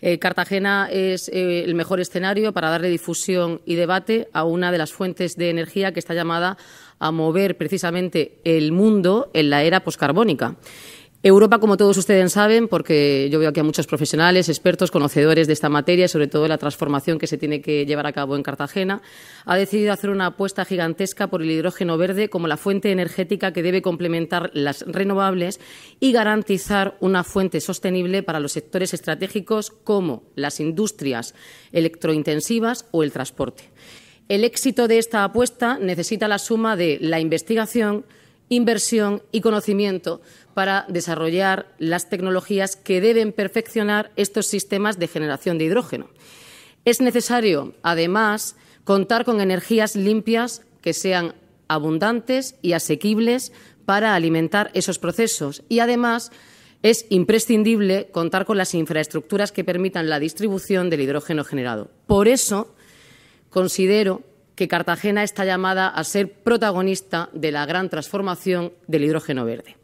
Eh, Cartagena es eh, el mejor escenario para darle difusión y debate a una de las fuentes de energía que está llamada a mover precisamente el mundo en la era poscarbónica. Europa, como todos ustedes saben, porque yo veo aquí a muchos profesionales, expertos, conocedores de esta materia, sobre todo de la transformación que se tiene que llevar a cabo en Cartagena, ha decidido hacer una apuesta gigantesca por el hidrógeno verde como la fuente energética que debe complementar las renovables y garantizar una fuente sostenible para los sectores estratégicos como las industrias electrointensivas o el transporte. El éxito de esta apuesta necesita la suma de la investigación, inversión y conocimiento para desarrollar las tecnologías que deben perfeccionar estos sistemas de generación de hidrógeno. Es necesario, además, contar con energías limpias que sean abundantes y asequibles para alimentar esos procesos y, además, es imprescindible contar con las infraestructuras que permitan la distribución del hidrógeno generado. Por eso, considero que Cartagena está llamada a ser protagonista de la gran transformación del hidrógeno verde.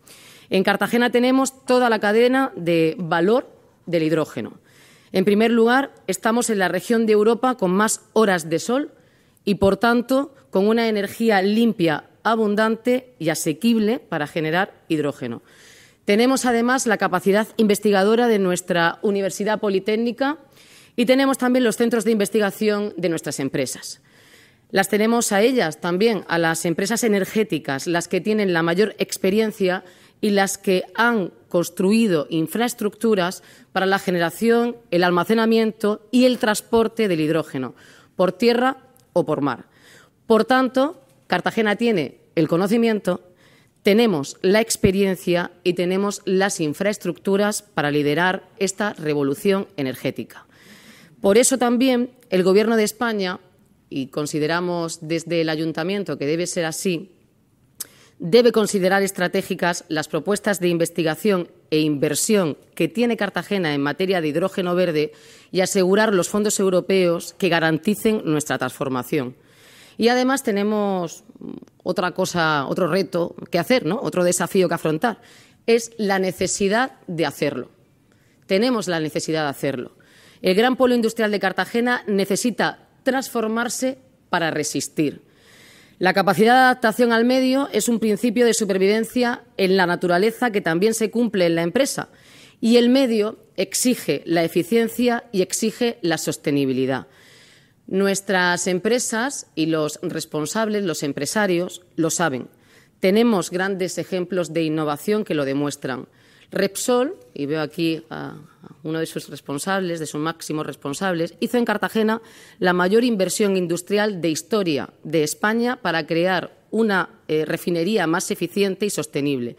En Cartagena tenemos toda la cadena de valor del hidrógeno. En primer lugar, estamos en la región de Europa con más horas de sol y, por tanto, con una energía limpia, abundante y asequible para generar hidrógeno. Tenemos, además, la capacidad investigadora de nuestra Universidad Politécnica y tenemos también los centros de investigación de nuestras empresas. Las tenemos a ellas también, a las empresas energéticas, las que tienen la mayor experiencia y las que han construido infraestructuras para la generación, el almacenamiento y el transporte del hidrógeno, por tierra o por mar. Por tanto, Cartagena tiene el conocimiento, tenemos la experiencia y tenemos las infraestructuras para liderar esta revolución energética. Por eso también el Gobierno de España y consideramos desde el ayuntamiento que debe ser así, debe considerar estratégicas las propuestas de investigación e inversión que tiene Cartagena en materia de hidrógeno verde y asegurar los fondos europeos que garanticen nuestra transformación. Y además tenemos otra cosa, otro reto que hacer, Otro desafío que afrontar es la necesidad de hacerlo. Tenemos la necesidad de hacerlo. El gran polo industrial de Cartagena necesita transformarse para resistir. La capacidad de adaptación al medio es un principio de supervivencia en la naturaleza que también se cumple en la empresa y el medio exige la eficiencia y exige la sostenibilidad. Nuestras empresas y los responsables, los empresarios, lo saben. Tenemos grandes ejemplos de innovación que lo demuestran. Repsol, y veo aquí a uno de sus responsables, de sus máximos responsables, hizo en Cartagena la mayor inversión industrial de historia de España para crear una eh, refinería más eficiente y sostenible.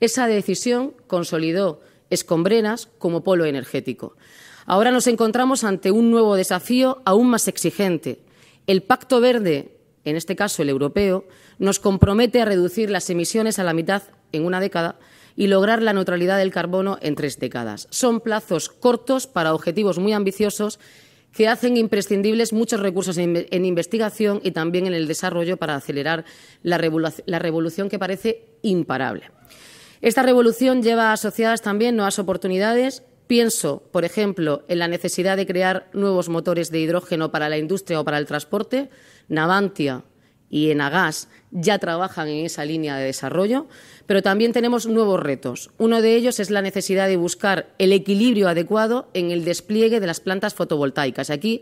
Esa decisión consolidó Escombrenas como polo energético. Ahora nos encontramos ante un nuevo desafío aún más exigente. El Pacto Verde, en este caso el europeo, nos compromete a reducir las emisiones a la mitad en una década y lograr la neutralidad del carbono en tres décadas. Son plazos cortos para objetivos muy ambiciosos que hacen imprescindibles muchos recursos en, investigación y también en el desarrollo para acelerar la, revolución que parece imparable. Esta revolución lleva asociadas también nuevas oportunidades. Pienso, por ejemplo, en la necesidad de crear nuevos motores de hidrógeno para la industria o para el transporte. Navantia, y en Agas... ya trabajan en esa línea de desarrollo, pero también tenemos nuevos retos. Uno de ellos es la necesidad de buscar el equilibrio adecuado en el despliegue de las plantas fotovoltaicas. Aquí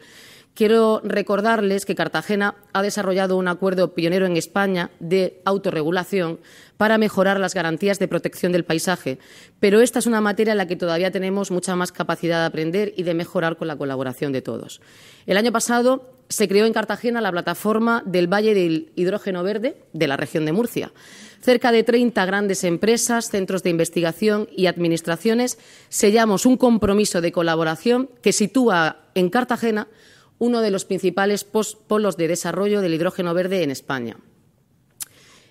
quiero recordarles que Cartagena ha desarrollado un acuerdo pionero en España de autorregulación para mejorar las garantías de protección del paisaje, pero esta es una materia en la que todavía tenemos mucha más capacidad de aprender y de mejorar con la colaboración de todos. El año pasado se creó en Cartagena la plataforma del Valle del Hidrógeno Verde de la región de Murcia. Cerca de 30 grandes empresas, centros de investigación y administraciones sellamos un compromiso de colaboración que sitúa en Cartagena uno de los principales polos de desarrollo del hidrógeno verde en España.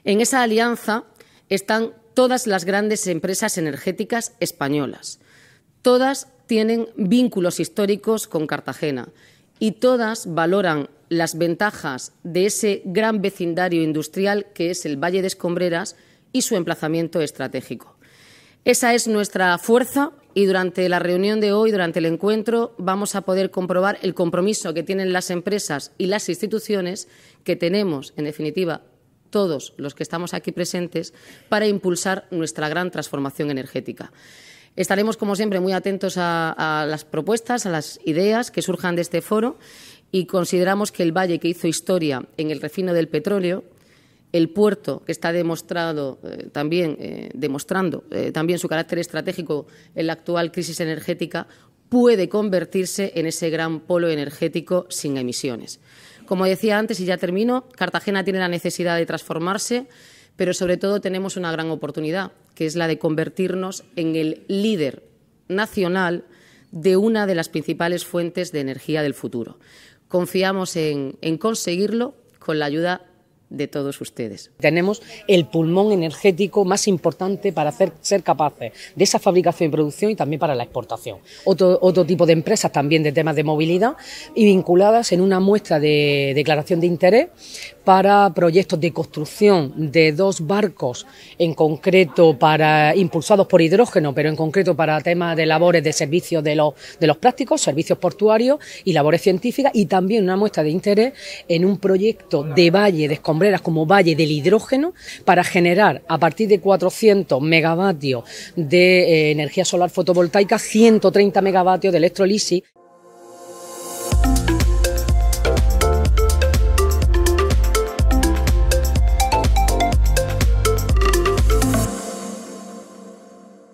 En esa alianza están todas las grandes empresas energéticas españolas. Todas tienen vínculos históricos con Cartagena y todas valoran las ventajas de ese gran vecindario industrial que es el Valle de Escombreras y su emplazamiento estratégico. Esa es nuestra fuerza y durante la reunión de hoy, durante el encuentro, vamos a poder comprobar el compromiso que tienen las empresas y las instituciones que tenemos, en definitiva, todos los que estamos aquí presentes, para impulsar nuestra gran transformación energética. Estaremos, como siempre, muy atentos a, las propuestas, a las ideas que surjan de este foro y consideramos que el valle que hizo historia en el refino del petróleo, el puerto que está demostrado eh, también eh, demostrando eh, también su carácter estratégico en la actual crisis energética puede convertirse en ese gran polo energético sin emisiones. Como decía antes y ya termino, Cartagena tiene la necesidad de transformarse pero sobre todo tenemos una gran oportunidad, que es la de convertirnos en el líder nacional de una de las principales fuentes de energía del futuro. Confiamos en, conseguirlo con la ayuda de todos ustedes. Tenemos el pulmón energético más importante para ser capaces de esa fabricación y producción y también para la exportación. Otro, tipo de empresas también de temas de movilidad y vinculadas en una muestra de declaración de interés para proyectos de construcción de dos barcos, en concreto para impulsados por hidrógeno, pero en concreto para temas de labores de servicios de los, de los prácticos, servicios portuarios y labores científicas y también una muestra de interés en un proyecto de valle descomunal como Valle del hidrógeno para generar a partir de 400 megavatios de eh, energía solar fotovoltaica 130 megavatios de electrolisis.